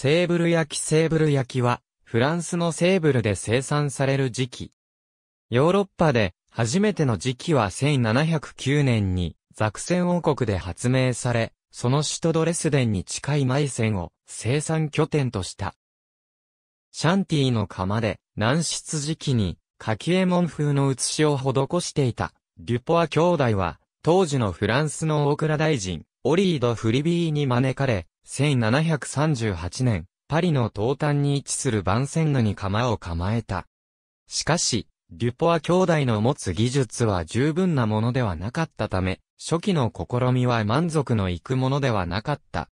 セーブル焼きセーブル焼きは、フランスのセーブルで生産される時期。ヨーロッパで、初めての時期は1709年に、ザクセン王国で発明され、その首都ドレスデンに近いマイセンを生産拠点とした。シャンティの釜で、軟質時期に、柿右衛門風の写しを施していた、デュポア兄弟は、当時のフランスの大蔵大臣、オリード・フリビーに招かれ、1738年、パリの東端に位置するバンセンヌに釜を構えた。しかし、デュポア兄弟の持つ技術は十分なものではなかったため、初期の試みは満足のいくものではなかった。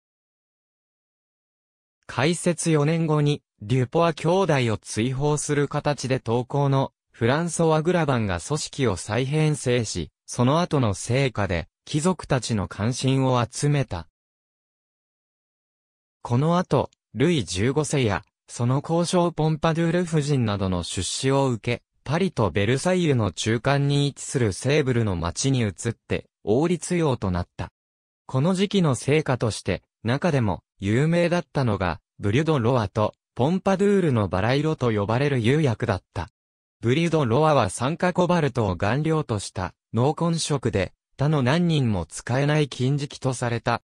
開設4年後に、デュポア兄弟を追放する形で投稿のフランソワ・グラバンが組織を再編成し、その後の成果で貴族たちの関心を集めた。この後、ルイ15世や、その交渉ポンパドゥール夫人などの出資を受け、パリとベルサイユの中間に位置するセーブルの町に移って、王立用となった。この時期の成果として、中でも有名だったのが、ブリュド・ロアと、ポンパドゥールのバラ色と呼ばれる釉薬だった。ブリュド・ロアは酸化コバルトを顔料とした、濃紺色で、他の何人も使えない金色とされた。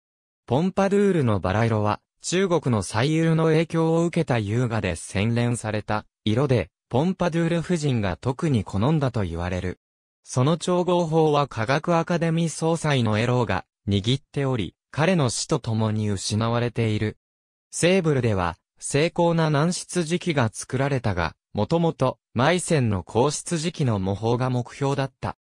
ポンパドゥールのバラ色は、中国の最優の影響を受けた優雅で洗練された色で、ポンパドゥール夫人が特に好んだと言われる。その調合法は科学アカデミー総裁のエローが握っており、彼の死と共に失われている。セーブルでは、精巧な軟質磁器が作られたが、もともと、マイセンの硬質磁器の模倣が目標だった。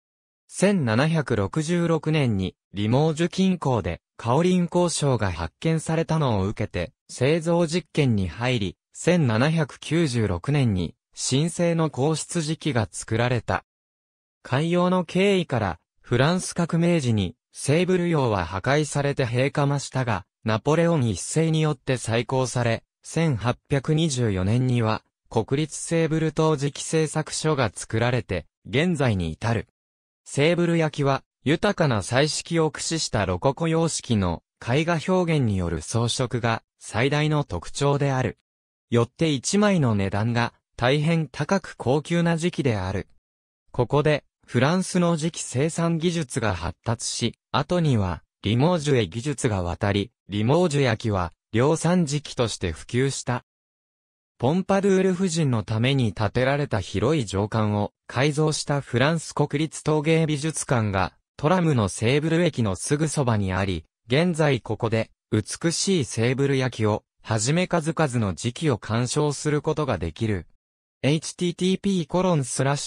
1766年に、リモージュ近郊で、カオリン鉱床が発見されたのを受けて、製造実験に入り、1796年に、新聖の皇室時期が作られた。海洋の経緯から、フランス革命時に、セーブル洋は破壊されて閉下ましたが、ナポレオン一世によって再興され、1824年には、国立セーブル島磁気製作所が作られて、現在に至る。セーブル焼きは、豊かな彩色を駆使したロココ様式の絵画表現による装飾が最大の特徴である。よって一枚の値段が大変高く高級な時期である。ここでフランスの磁期生産技術が発達し、後にはリモージュへ技術が渡り、リモージュ焼きは量産磁期として普及した。ポンパドゥール夫人のために建てられた広い上館を改造したフランス国立陶芸美術館がトラムのセーブル駅のすぐそばにあり、現在ここで、美しいセーブル焼きを、はじめ数々の時期を鑑賞することができる。http://www.sevrescitecramie.fr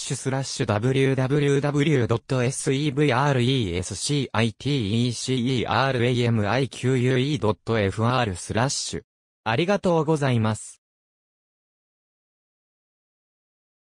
スラッシュ。ありがとうございます。